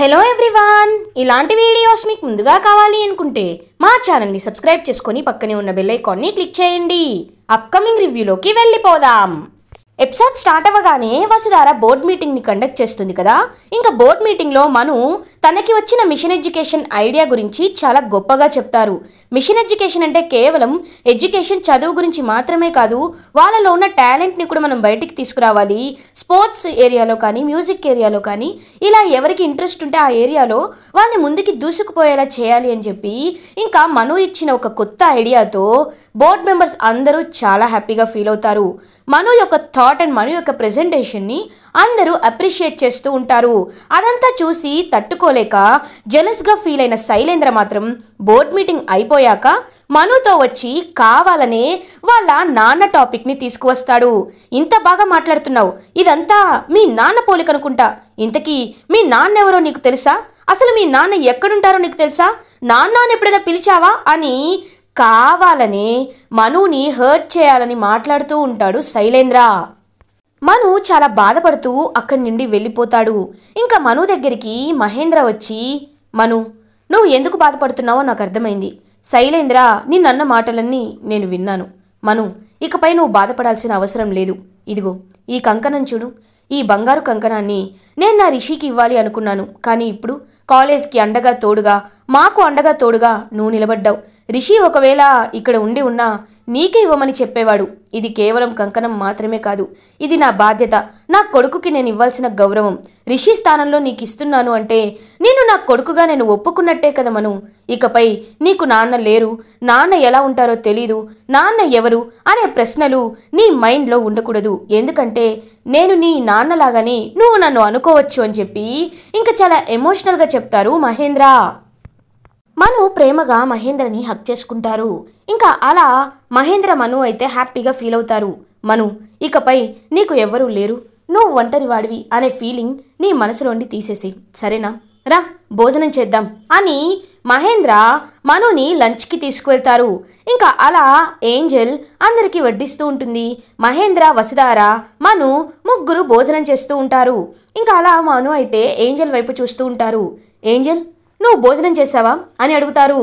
hello everyone ఇలాంటి videos మీకు ముందుగా కావాలి అనుకుంటే మా ఛానల్ని సబ్స్క్రైబ్ చేసుకుని పక్కనే ఉన్న బెల్ క్లిక్ చేయండి అప్కమింగ్ రివ్యూలోకి వెళ్ళిపోదాం ఎపిసోడ్ స్టార్ట్ అవ్వగానే వసుధార బోర్డ్ మీటింగ్ని కండక్ట్ చేస్తుంది కదా ఇంకా బోర్డ్ మీటింగ్లో మను తనకి వచ్చిన మిషన్ ఎడ్యుకేషన్ ఐడియా గురించి చాలా గొప్పగా చెప్తారు మిషన్ ఎడ్యుకేషన్ అంటే కేవలం ఎడ్యుకేషన్ చదువు గురించి మాత్రమే కాదు వాళ్ళలో ఉన్న టాలెంట్ని కూడా మనం బయటికి తీసుకురావాలి స్పోర్ట్స్ ఏరియాలో కానీ మ్యూజిక్ ఏరియాలో కానీ ఇలా ఎవరికి ఇంట్రెస్ట్ ఉంటే ఆ ఏరియాలో వాళ్ళని ముందుకి దూసుకుపోయేలా చేయాలి అని చెప్పి ఇంకా మను ఇచ్చిన ఒక కొత్త ఐడియాతో బోర్డ్ మెంబర్స్ అందరూ చాలా హ్యాపీగా ఫీల్ అవుతారు మను యొక్క థాట్ అండ్ మను యొక్క ప్రజెంటేషన్ని అందరూ అప్రిషియేట్ చేస్తూ ఉంటారు అదంతా చూసి తట్టుకోలేక జెలస్గా ఫీల్ అయిన శైలేంద్ర మాత్రం బోర్డ్ మీటింగ్ అయిపోయాక మనుతో వచ్చి కావాలనే వాళ్ళ నాన్న టాపిక్ని తీసుకువస్తాడు ఇంత బాగా మాట్లాడుతున్నావు ఇదంతా మీ నాన్న పోలికనుకుంటా ఇంతకీ మీ నాన్న ఎవరో నీకు తెలుసా అసలు మీ నాన్న ఎక్కడుంటారో నీకు తెలుసా నాన్న ఎప్పుడైనా పిలిచావా అని కావాలనే మనుని హర్ట్ చేయాలని మాట్లాడుతూ ఉంటాడు శైలేంద్ర మను చాలా బాధపడుతూ అక్కడి నుండి వెళ్ళిపోతాడు ఇంకా మను దగ్గరికి మహేంద్ర వచ్చి మను నువ్వు ఎందుకు బాధపడుతున్నావో నాకు అర్థమైంది శైలేంద్ర నిన్నన్న మాటలన్నీ నేను విన్నాను మను ఇకపై నువ్వు బాధపడాల్సిన అవసరం లేదు ఇదిగో ఈ కంకణం చూడు ఈ బంగారు కంకణాన్ని నేను నా రిషికి ఇవ్వాలి అనుకున్నాను కానీ ఇప్పుడు కాలేజ్కి అండగా తోడుగా మాకు అండగా తోడుగా నువ్వు నిలబడ్డావు రిషి ఒకవేళ ఇక్కడ ఉండి ఉన్నా నీకే ఇవ్వమని చెప్పేవాడు ఇది కేవలం కంకణం మాత్రమే కాదు ఇది నా బాధ్యత నా కొడుకుకి నేను ఇవ్వాల్సిన గౌరవం రిషి స్థానంలో నీకు ఇస్తున్నాను అంటే నేను నా కొడుకుగా నేను ఒప్పుకున్నట్టే కదా మను ఇకపై నీకు నాన్న లేరు నాన్న ఎలా ఉంటారో తెలీదు నాన్న ఎవరు అనే ప్రశ్నలు నీ మైండ్లో ఉండకూడదు ఎందుకంటే నేను నీ నాన్నలాగని నువ్వు నన్ను అనుకోవచ్చు అని చెప్పి ఇంకా చాలా ఎమోషనల్గా చెప్తారు మహేంద్ర మను ప్రేమగా మహేంద్రని హక్ చేసుకుంటారు ఇంకా అలా మహేంద్ర మను అయితే హ్యాపీగా ఫీల్ అవుతారు మను ఇకపై నీకు ఎవ్వరూ లేరు నువ్వు ఒంటరి వాడివి అనే ఫీలింగ్ నీ మనసులోండి తీసేసి సరేనా రా భోజనం చేద్దాం అని మహేంద్ర మనుని లంచ్కి తీసుకువెళ్తారు ఇంకా అలా ఏంజెల్ అందరికీ వడ్డిస్తూ ఉంటుంది మహేంద్ర వసుధార మను ముగ్గురు భోజనం చేస్తూ ఉంటారు ఇంకా అలా మను అయితే ఏంజెల్ వైపు చూస్తూ ఉంటారు ఏంజెల్ నువ్వు భోజనం చేశావా అని అడుగుతారు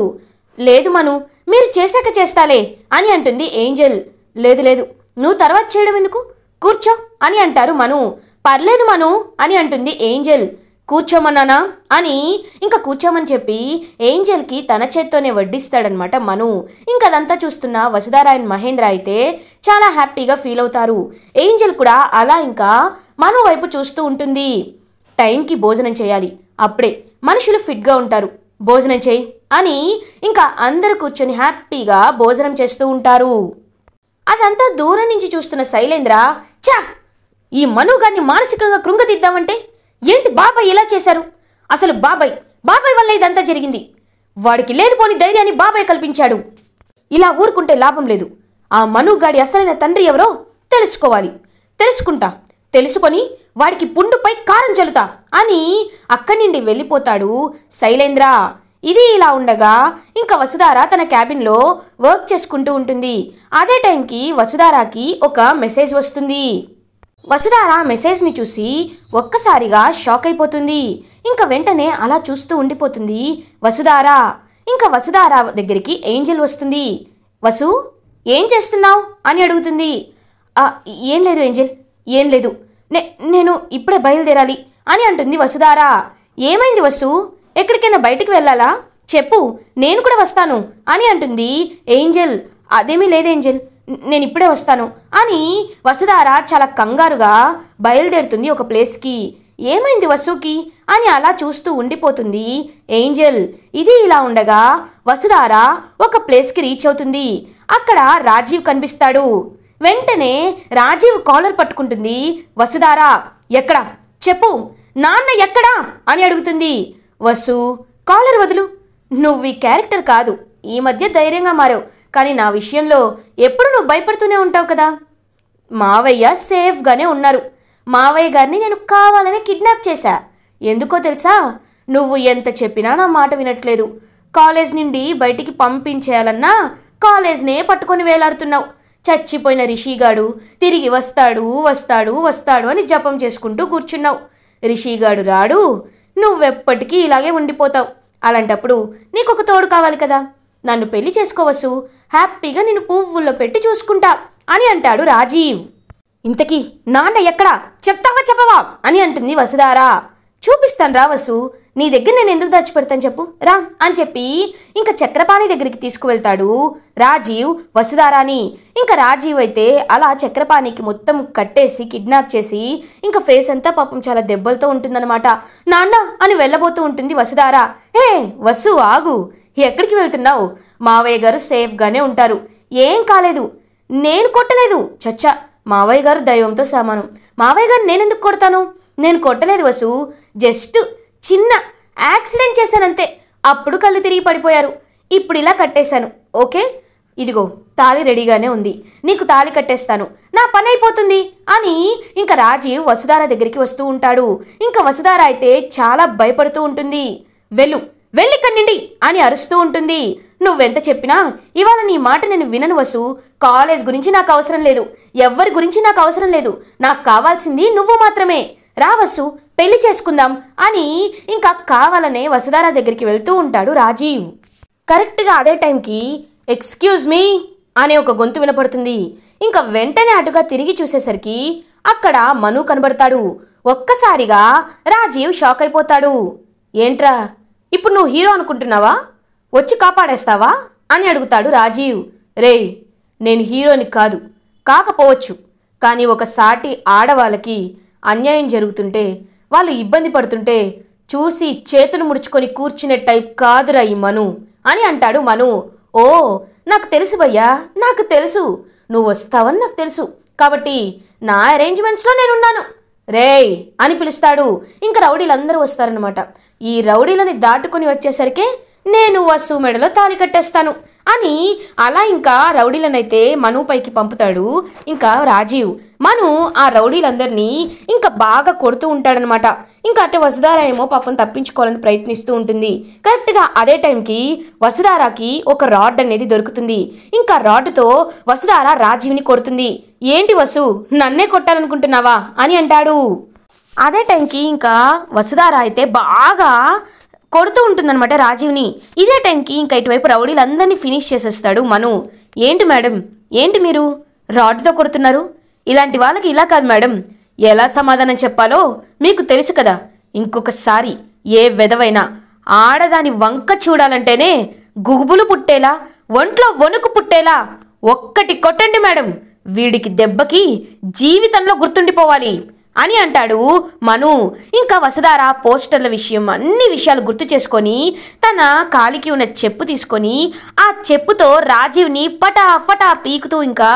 లేదు మను మీరు చేశాక చేస్తాలే అని అంటుంది ఏంజల్ లేదు లేదు నువ్వు తర్వాత చేయడం ఎందుకు కూర్చో అని అంటారు మను పర్లేదు మను అని అంటుంది ఏంజల్ కూర్చోమన్నానా అని ఇంకా కూర్చోమని చెప్పి ఏంజల్కి తన చేత్తోనే వడ్డిస్తాడనమాట మను ఇంకదంతా చూస్తున్న వసుధారాయణ్ మహేంద్ర అయితే చాలా హ్యాపీగా ఫీల్ అవుతారు ఏంజల్ కూడా అలా ఇంకా మను వైపు చూస్తూ ఉంటుంది టైంకి భోజనం చేయాలి అప్పుడే మనుషులు ఫిట్గా ఉంటారు భోజనం చేయి అని ఇంకా అందరు కూర్చొని హ్యాపీగా భోజనం చేస్తూ ఉంటారు అదంతా దూరం నుంచి చూస్తున్న శైలేంద్ర చా ఈ మనుగాన్ని మానసికంగా కృంగతిద్దామంటే ఏంటి బాబాయ్ ఇలా చేశారు అసలు బాబాయ్ బాబాయ్ వల్ల ఇదంతా జరిగింది వాడికి లేనిపోని ధైర్యాన్ని బాబాయ్ కల్పించాడు ఇలా ఊరుకుంటే లాభం లేదు ఆ మనుగాడి అసలైన తండ్రి ఎవరో తెలుసుకోవాలి తెలుసుకుంటా తెలుసుకొని వాడికి పుండుపై కారం చల్లుతా అని అక్కడి నుండి వెళ్ళిపోతాడు శైలేంద్ర ఇది ఇలా ఉండగా ఇంకా వసుధార తన క్యాబిన్లో వర్క్ చేసుకుంటూ ఉంటుంది అదే టైంకి వసుధారాకి ఒక మెసేజ్ వస్తుంది వసుధార మెసేజ్ని చూసి ఒక్కసారిగా షాక్ అయిపోతుంది ఇంకా వెంటనే అలా చూస్తూ ఉండిపోతుంది వసుధార ఇంకా వసుధార దగ్గరికి ఏంజెల్ వస్తుంది వసు ఏం చేస్తున్నావు అని అడుగుతుంది ఏం లేదు ఏంజెల్ ఏం లేదు నే నేను ఇప్పుడే బయలుదేరాలి అని అంటుంది వసుధారా ఏమైంది వసు ఎక్కడికైనా బయటికి వెళ్ళాలా చెప్పు నేను కూడా వస్తాను అని అంటుంది ఏంజెల్ అదేమీ లేదు ఏంజెల్ నేను ఇప్పుడే వస్తాను అని వసుధార చాలా కంగారుగా బయలుదేరుతుంది ఒక ప్లేస్కి ఏమైంది వసుకి అని అలా చూస్తూ ఉండిపోతుంది ఏంజెల్ ఇది ఇలా ఉండగా వసుధార ఒక ప్లేస్కి రీచ్ అవుతుంది అక్కడ రాజీవ్ కనిపిస్తాడు వెంటనే రాజీవ్ కాలర్ పట్టుకుంటుంది వసుధారా ఎక్కడ చెప్పు నాన్న ఎక్కడా అని అడుగుతుంది వసు కాలర్ వదులు నువ్వు ఈ క్యారెక్టర్ కాదు ఈ మధ్య ధైర్యంగా మారావు కానీ నా విషయంలో ఎప్పుడు నువ్వు భయపడుతూనే ఉంటావు కదా మావయ్య సేఫ్గానే ఉన్నారు మావయ్య గారిని నేను కావాలని కిడ్నాప్ చేశా ఎందుకో తెలుసా నువ్వు ఎంత చెప్పినా నా మాట వినట్లేదు కాలేజ్ నుండి బయటికి పంపించేయాలన్నా కాలేజ్నే పట్టుకొని వేలాడుతున్నావు చచ్చిపోయిన రిషిగాడు తిరిగి వస్తాడు వస్తాడు వస్తాడు అని జపం చేసుకుంటూ కూర్చున్నావు రిషిగాడు రాడు నువ్వెప్పటికీ ఇలాగే ఉండిపోతావు అలాంటప్పుడు నీకు ఒక తోడు కావాలి కదా నన్ను పెళ్లి చేసుకోవచ్చు హ్యాపీగా నేను పువ్వుల్లో పెట్టి చూసుకుంటా అని అంటాడు రాజీవ్ ఇంతకీ నాన్న ఎక్కడా చెప్తావా చెప్పవా అని అంటుంది వసుధారా చూపిస్తాను రా వసు నీ దగ్గర నేను ఎందుకు దాచిపెడతాను చెప్పు రా అని చెప్పి ఇంకా చక్రపాణి దగ్గరికి తీసుకువెళ్తాడు రాజీవ్ వసుధారాని ఇంకా రాజీవ్ అయితే అలా చక్రపాణికి మొత్తం కట్టేసి కిడ్నాప్ చేసి ఇంకా ఫేస్ అంతా పాపం చాలా దెబ్బలతో ఉంటుందన్నమాట నాన్న అని వెళ్ళబోతూ ఉంటుంది వసుధారా హే వసు ఆగు ఎక్కడికి వెళ్తున్నావు మావయ్య గారు సేఫ్గానే ఉంటారు ఏం కాలేదు నేను కొట్టలేదు చచ్చా మావయ్య గారు దైవంతో సమానం మావయ్య గారు నేనెందుకు కొడతాను నేను కొట్టలేదు వసు జస్ట్ చిన్న యాక్సిడెంట్ చేశానంతే అప్పుడు కళ్ళు తిరిగి పడిపోయారు ఇప్పుడు ఇలా కట్టేశాను ఓకే ఇదిగో తాళి రెడీగానే ఉంది నీకు తాళి కట్టేస్తాను నా పని అయిపోతుంది అని ఇంకా రాజీవ్ వసుధార దగ్గరికి వస్తూ ఉంటాడు ఇంకా వసుధార అయితే చాలా భయపడుతూ ఉంటుంది వెళ్ళు వెళ్ళి నుండి అని అరుస్తూ ఉంటుంది నువ్వెంత చెప్పినా ఇవాళ నీ మాట నేను వినను వసు కాలేజ్ గురించి నాకు అవసరం లేదు ఎవ్వరి గురించి నాకు అవసరం లేదు నాకు కావాల్సింది నువ్వు మాత్రమే రావసు పెళ్లి చేసుకుందాం అని ఇంకా కావాలనే వసుధార దగ్గరికి వెళ్తూ ఉంటాడు రాజీవ్ కరెక్ట్గా అదే టైంకి ఎక్స్క్యూజ్ మీ అనే ఒక గొంతు వినపడుతుంది ఇంకా వెంటనే అటుగా తిరిగి చూసేసరికి అక్కడ మను కనబడతాడు ఒక్కసారిగా రాజీవ్ షాక్ అయిపోతాడు ఏంట్రా ఇప్పుడు నువ్వు హీరో అనుకుంటున్నావా వచ్చి కాపాడేస్తావా అని అడుగుతాడు రాజీవ్ రే నేను హీరోని కాదు కాకపోవచ్చు కానీ ఒక సాటి ఆడవాళ్ళకి అన్యాయం జరుగుతుంటే వాళ్ళు ఇబ్బంది పడుతుంటే చూసి చేతులు ముడుచుకొని కూర్చునే టైప్ కాదురా ఈ మను అని అంటాడు మను ఓ నాకు తెలుసు భయ్యా నాకు తెలుసు నువ్వు వస్తావని నాకు తెలుసు కాబట్టి నా అరేంజ్మెంట్స్లో నేనున్నాను రేయ్ అని పిలుస్తాడు ఇంకా రౌడీలందరూ వస్తారనమాట ఈ రౌడీలని దాటుకుని వచ్చేసరికి నేను వసు మెడలో తాలి కట్టేస్తాను అని అలా ఇంకా రౌడీలనైతే మను పైకి పంపుతాడు ఇంకా రాజీవ్ మను ఆ రౌడీలందరినీ ఇంకా బాగా కొడుతూ ఉంటాడనమాట ఇంకా అంటే వసుధార ఏమో పాపం తప్పించుకోవాలని ప్రయత్నిస్తూ ఉంటుంది కరెక్ట్గా అదే టైంకి వసుధారాకి ఒక రాడ్ అనేది దొరుకుతుంది ఇంకా రాడ్తో వసుధార రాజీవ్ని కొడుతుంది ఏంటి వసు నన్నే కొట్టాలనుకుంటున్నావా అని అంటాడు అదే టైంకి ఇంకా వసుధార అయితే బాగా కొడుతూ ఉంటుందన్నమాట రాజీవ్ని ఇదే టైంకి ఇంకా ఇటువైపు రౌడీలందరినీ ఫినిష్ చేసేస్తాడు మను ఏంటి మేడం ఏంటి మీరు రాడ్తో కొడుతున్నారు ఇలాంటి వాళ్ళకి ఇలా కాదు మేడం ఎలా సమాధానం చెప్పాలో మీకు తెలుసు కదా ఇంకొకసారి ఏ విధవైనా ఆడదాని వంక చూడాలంటేనే గుగుబులు పుట్టేలా ఒంట్లో వణుకు పుట్టేలా ఒక్కటి కొట్టండి మేడం వీడికి దెబ్బకి జీవితంలో గుర్తుండిపోవాలి అని అంటాడు మను ఇంకా వసదార పోస్టర్ల విషయం అన్ని విషయాలు గుర్తు చేసుకొని తన కాలికి ఉన్న చెప్పు తీసుకొని ఆ చెప్పుతో రాజీవ్ని పటా పటా పీకుతూ ఇంకా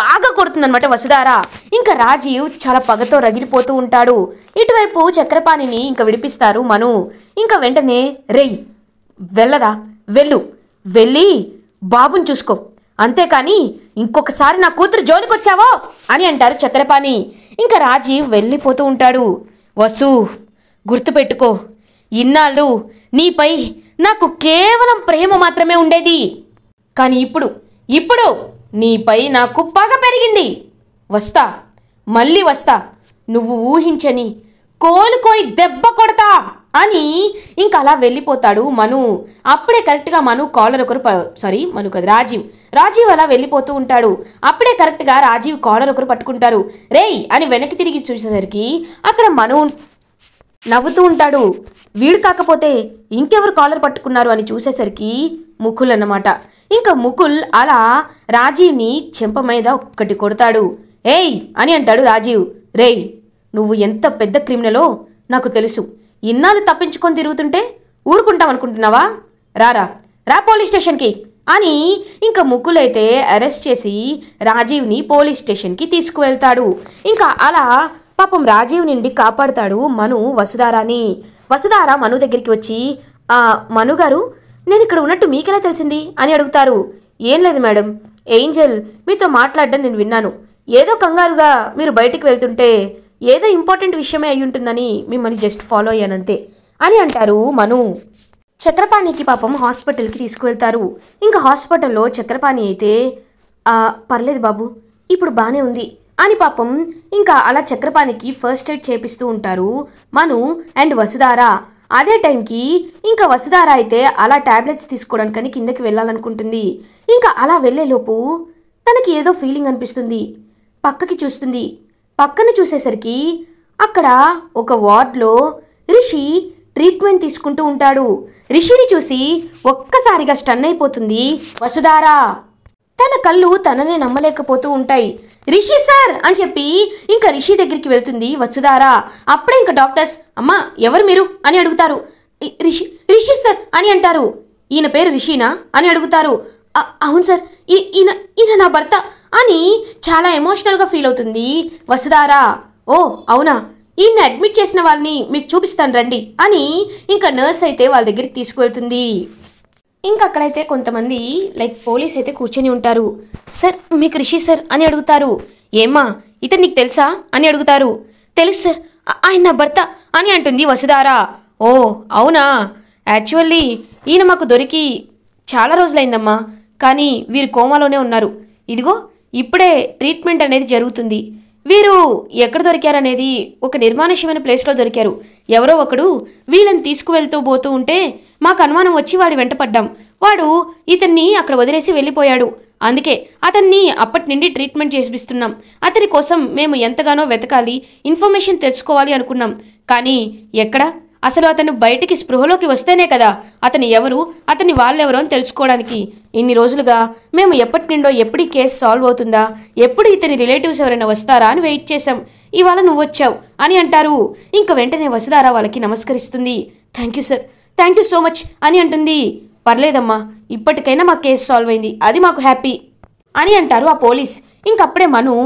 బాగా కొడుతుందనమాట వసుధార ఇంకా రాజీవ్ చాలా పగతో రగిలిపోతూ ఉంటాడు ఇటువైపు చక్రపాణిని ఇంకా విడిపిస్తారు మను ఇంకా వెంటనే రేయ్ వెళ్ళరా వెళ్ళు వెళ్ళి బాబుని చూసుకో అంతేకాని ఇంకొకసారి నా కూతురు జోలికొచ్చావో అని అంటారు చక్రపాణి ఇంకా రాజీవ్ వెళ్ళిపోతూ ఉంటాడు వసు గుర్తుపెట్టుకో ఇన్నాళ్ళు నీపై నాకు కేవలం ప్రేమ మాత్రమే ఉండేది కానీ ఇప్పుడు ఇప్పుడు నీపై నాకు పగ పెరిగింది వస్తా మళ్ళీ వస్తా నువ్వు ఊహించని కోలుకొని దెబ్బ కొడతా అని ఇంక అలా వెళ్ళిపోతాడు మను అప్పుడే కరెక్ట్గా మను కాలర్ ఒకరు సారీ మను కదా రాజీవ్ రాజీవ్ అలా వెళ్ళిపోతూ ఉంటాడు అప్పుడే కరెక్ట్గా రాజీవ్ కాలర్ ఒకరు పట్టుకుంటారు రేయ్ అని వెనక్కి తిరిగి చూసేసరికి అక్కడ మను నవ్వుతూ ఉంటాడు వీడు కాకపోతే ఇంకెవరు కాలర్ పట్టుకున్నారు అని చూసేసరికి ముకుల్ అన్నమాట ఇంకా ముకుల్ అలా రాజీవ్ని చెంప మీద ఒక్కటి కొడతాడు ఏయ్ అని అంటాడు రాజీవ్ రేయ్ నువ్వు ఎంత పెద్ద క్రిమినలో నాకు తెలుసు ఇన్నాళ్ళు తప్పించుకొని తిరుగుతుంటే ఊరుకుంటామనుకుంటున్నావా రారా రా పోలీస్ స్టేషన్కి అని ఇంకా ముగ్గులైతే అరెస్ట్ చేసి రాజీవ్ని పోలీస్ స్టేషన్కి తీసుకువెళ్తాడు ఇంకా అలా పాపం రాజీవ్ నుండి కాపాడుతాడు మను వసుధారాని వసుధార మను దగ్గరికి వచ్చి మను గారు నేను ఇక్కడ ఉన్నట్టు మీకెలా తెలిసింది అని అడుగుతారు ఏం లేదు మేడం ఏంజల్ మీతో మాట్లాడడం నేను విన్నాను ఏదో కంగారుగా మీరు బయటికి వెళ్తుంటే ఏదో ఇంపార్టెంట్ విషయమే అయి ఉంటుందని మిమ్మల్ని జస్ట్ ఫాలో అయ్యానంతే అని అంటారు మను చక్రపాణికి పాపం హాస్పిటల్కి తీసుకువెళ్తారు ఇంకా హాస్పిటల్లో చక్రపాణి అయితే పర్లేదు బాబు ఇప్పుడు బాగానే ఉంది అని పాపం ఇంకా అలా చక్రపాణికి ఫస్ట్ ఎయిడ్ చేపిస్తూ ఉంటారు మను అండ్ వసుధార అదే టైంకి ఇంకా వసుధార అయితే అలా ట్యాబ్లెట్స్ తీసుకోవడానికని కిందకి వెళ్ళాలనుకుంటుంది ఇంకా అలా వెళ్ళేలోపు తనకి ఏదో ఫీలింగ్ అనిపిస్తుంది పక్కకి చూస్తుంది పక్కన చూసేసరికి అక్కడ ఒక వార్డ్లో రిషి ట్రీట్మెంట్ తీసుకుంటూ ఉంటాడు రిషిని చూసి ఒక్కసారిగా స్టన్ అయిపోతుంది వసుధారా తన కళ్ళు తననే నమ్మలేకపోతూ ఉంటాయి రిషి సార్ అని చెప్పి ఇంకా రిషి దగ్గరికి వెళ్తుంది వసుధారా అప్పుడే ఇంకా డాక్టర్స్ అమ్మా ఎవరు మీరు అని అడుగుతారు రిషి రిషి సార్ అని అంటారు ఈయన పేరు రిషినా అని అడుగుతారు అవును సార్ ఈయన ఈయన నా భర్త అని చాలా ఎమోషనల్గా ఫీల్ అవుతుంది వసుధారా ఓ అవునా ఈయన్ని అడ్మిట్ చేసిన వాళ్ళని మీకు చూపిస్తాను రండి అని ఇంకా నర్స్ అయితే వాళ్ళ దగ్గరికి తీసుకువెళ్తుంది ఇంకా అక్కడైతే కొంతమంది లైక్ పోలీస్ అయితే కూర్చొని ఉంటారు సార్ మీకు రిషి సార్ అని అడుగుతారు ఏమ్మా ఇతను నీకు తెలుసా అని అడుగుతారు తెలుసు సార్ ఆయన నా భర్త అని అంటుంది వసుధారా ఓ అవునా యాక్చువల్లీ ఈయన మాకు దొరికి చాలా రోజులైందమ్మా కానీ వీరు కోమాలోనే ఉన్నారు ఇదిగో ఇప్పుడే ట్రీట్మెంట్ అనేది జరుగుతుంది వీరు ఎక్కడ దొరికారనేది ఒక నిర్మానుష్యమైన ప్లేస్లో దొరికారు ఎవరో ఒకడు వీళ్ళని తీసుకువెళ్తూ పోతూ ఉంటే మాకు అనుమానం వచ్చి వాడి వెంట పడ్డాం వాడు ఇతన్ని అక్కడ వదిలేసి వెళ్ళిపోయాడు అందుకే అతన్ని అప్పటి నుండి ట్రీట్మెంట్ చేపిస్తున్నాం అతని కోసం మేము ఎంతగానో వెతకాలి ఇన్ఫర్మేషన్ తెలుసుకోవాలి అనుకున్నాం కానీ ఎక్కడ అసలు అతను బయటికి స్పృహలోకి వస్తేనే కదా అతను ఎవరు అతని వాళ్ళెవరో అని తెలుసుకోవడానికి ఇన్ని రోజులుగా మేము ఎప్పటి నుండో ఎప్పుడీ కేసు సాల్వ్ అవుతుందా ఎప్పుడు ఇతని రిలేటివ్స్ ఎవరైనా వస్తారా అని వెయిట్ చేశాం ఇవాళ నువ్వు వచ్చావు అని అంటారు ఇంక వెంటనే వసుధార వాళ్ళకి నమస్కరిస్తుంది thank you sir thank you so much అని అంటుంది పర్లేదమ్మా ఇప్పటికైనా మా కేసు సాల్వ్ అయింది అది మాకు హ్యాపీ అని అంటారు ఆ పోలీస్ ఇంకప్పుడే మను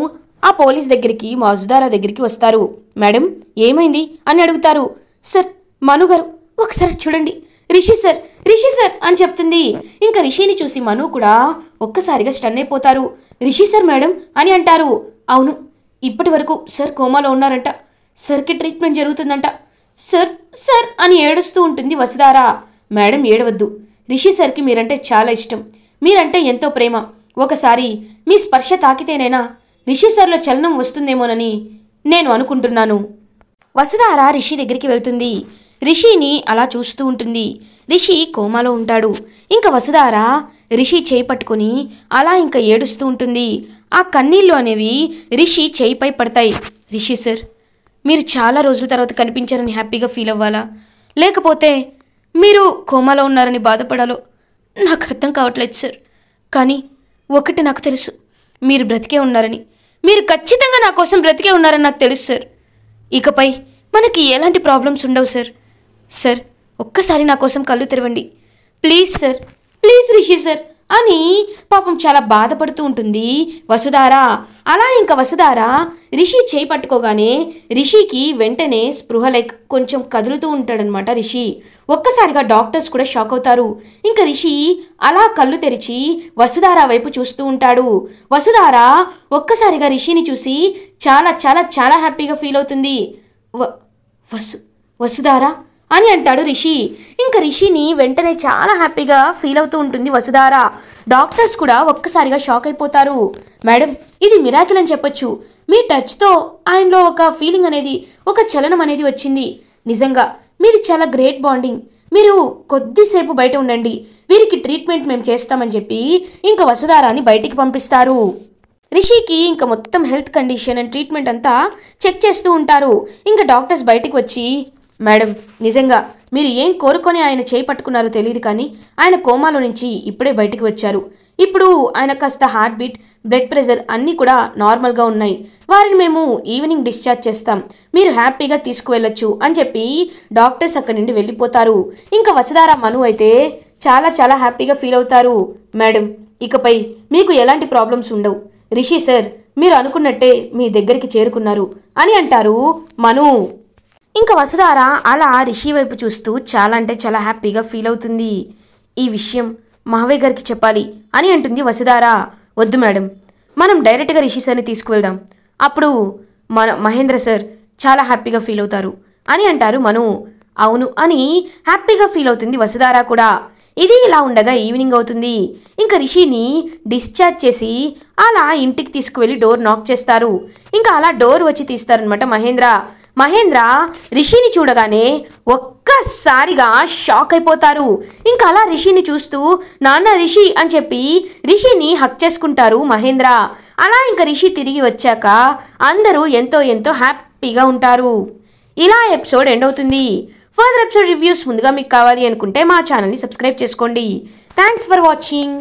ఆ పోలీస్ దగ్గరికి మా వసుదారా దగ్గరికి వస్తారు మేడం ఏమైంది అని అడుగుతారు సార్ మనుగారు ఒకసారి చూడండి రిషి సార్ రిషి సార్ అని చెప్తుంది ఇంకా రిషిని చూసి మను కూడా ఒక్కసారిగా స్టన్ అయిపోతారు రిషి సార్ మేడం అని అంటారు అవును ఇప్పటి వరకు సార్ కోమాలో ఉన్నారంట సార్కి ట్రీట్మెంట్ జరుగుతుందంట సార్ సార్ అని ఏడుస్తూ ఉంటుంది వసుధార మేడం ఏడవద్దు రిషి సార్కి మీరంటే చాలా ఇష్టం మీరంటే ఎంతో ప్రేమ ఒకసారి మీ స్పర్శ తాకితేనైనా రిషి సార్లో చలనం వస్తుందేమోనని నేను అనుకుంటున్నాను వసుధార రిషి దగ్గరికి వెళ్తుంది రిషిని అలా చూస్తూ ఉంటుంది రిషి కోమాలో ఉంటాడు ఇంకా వసుధారా రిషి చేయి పట్టుకుని అలా ఇంకా ఏడుస్తూ ఉంటుంది ఆ కన్నీళ్ళు అనేవి రిషి చేయిపై పడతాయి రిషి సార్ మీరు చాలా రోజుల తర్వాత కనిపించారని హ్యాపీగా ఫీల్ అవ్వాలా లేకపోతే మీరు కోమాలో ఉన్నారని బాధపడాలో నాకు అర్థం కావట్లేదు సార్ కానీ ఒకటి నాకు తెలుసు మీరు బ్రతికే ఉన్నారని మీరు ఖచ్చితంగా నా కోసం బ్రతికే ఉన్నారని నాకు తెలుసు సార్ ఇకపై మనకి ఎలాంటి ప్రాబ్లమ్స్ ఉండవు సార్ సార్ ఒక్కసారి నా కోసం కళ్ళు తెరవండి please sir please Rishi sir అని పాపం చాలా బాధపడుతూ ఉంటుంది వసుధారా అలా ఇంకా వసుధారా రిషి చేయి పట్టుకోగానే రిషికి వెంటనే స్పృహ లైక్ కొంచెం కదులుతూ ఉంటాడనమాట రిషి ఒక్కసారిగా డాక్టర్స్ కూడా షాక్ అవుతారు ఇంకా రిషి అలా కళ్ళు తెరిచి వసుధారా వైపు చూస్తూ ఉంటాడు వసుధార ఒక్కసారిగా రిషిని చూసి చాలా చాలా చాలా హ్యాపీగా ఫీల్ అవుతుంది వ వసు వసుధారా అని అంటాడు రిషి ఇంకా రిషిని వెంటనే చాలా హ్యాపీగా ఫీల్ అవుతూ ఉంటుంది వసుధార డాక్టర్స్ కూడా ఒక్కసారిగా షాక్ అయిపోతారు మేడం ఇది మిరాకిల్ అని చెప్పొచ్చు మీ టచ్తో ఆయనలో ఒక ఫీలింగ్ అనేది ఒక చలనం అనేది వచ్చింది నిజంగా మీది చాలా గ్రేట్ బాండింగ్ మీరు కొద్దిసేపు బయట ఉండండి వీరికి ట్రీట్మెంట్ మేము చేస్తామని చెప్పి ఇంకా వసుధారాని బయటికి పంపిస్తారు రిషికి ఇంకా మొత్తం హెల్త్ కండిషన్ అండ్ ట్రీట్మెంట్ అంతా చెక్ చేస్తూ ఉంటారు ఇంకా డాక్టర్స్ బయటకు వచ్చి మేడం నిజంగా మీరు ఏం కోరుకొని ఆయన చేయి పట్టుకున్నారో తెలియదు కానీ ఆయన కోమాలో నుంచి ఇప్పుడే బయటికి వచ్చారు ఇప్పుడు ఆయన కాస్త హార్ట్ బీట్ బ్లడ్ ప్రెషర్ అన్నీ కూడా నార్మల్గా ఉన్నాయి వారిని మేము ఈవినింగ్ డిశ్చార్జ్ చేస్తాం మీరు హ్యాపీగా తీసుకువెళ్ళొచ్చు అని చెప్పి డాక్టర్స్ అక్కడి నుండి వెళ్ళిపోతారు ఇంకా వసుధార మను అయితే చాలా చాలా హ్యాపీగా ఫీల్ అవుతారు మేడం ఇకపై మీకు ఎలాంటి ప్రాబ్లమ్స్ ఉండవు రిషి సార్ మీరు అనుకున్నట్టే మీ దగ్గరికి చేరుకున్నారు అని అంటారు మను ఇంకా వసుధార అలా రిషి వైపు చూస్తూ చాలా అంటే చాలా హ్యాపీగా ఫీల్ అవుతుంది ఈ విషయం మహావే గారికి చెప్పాలి అని అంటుంది వసుధార వద్దు మేడం మనం డైరెక్ట్గా రిషి సార్ని తీసుకువెళ్దాం అప్పుడు మన మహేంద్ర సార్ చాలా హ్యాపీగా ఫీల్ అవుతారు అని అంటారు మను అవును అని హ్యాపీగా ఫీల్ అవుతుంది వసుధార కూడా ఇది ఇలా ఉండగా ఈవినింగ్ అవుతుంది ఇంకా రిషిని డిశ్చార్జ్ చేసి అలా ఇంటికి తీసుకువెళ్ళి డోర్ నాక్ చేస్తారు ఇంకా అలా డోర్ వచ్చి తీస్తారనమాట మహేంద్ర మహేంద్ర రిషిని చూడగానే ఒక్కసారిగా షాక్ అయిపోతారు ఇంకా అలా రిషిని చూస్తూ నాన్న రిషి అని చెప్పి రిషిని హక్ చేసుకుంటారు మహేంద్ర అలా ఇంకా రిషి తిరిగి వచ్చాక అందరూ ఎంతో ఎంతో హ్యాపీగా ఉంటారు ఇలా ఎపిసోడ్ ఎండ్ అవుతుంది ఫర్దర్ ఎపిసోడ్ రివ్యూస్ ముందుగా మీకు కావాలి అనుకుంటే మా ఛానల్ని సబ్స్క్రైబ్ చేసుకోండి థ్యాంక్స్ ఫర్ వాచింగ్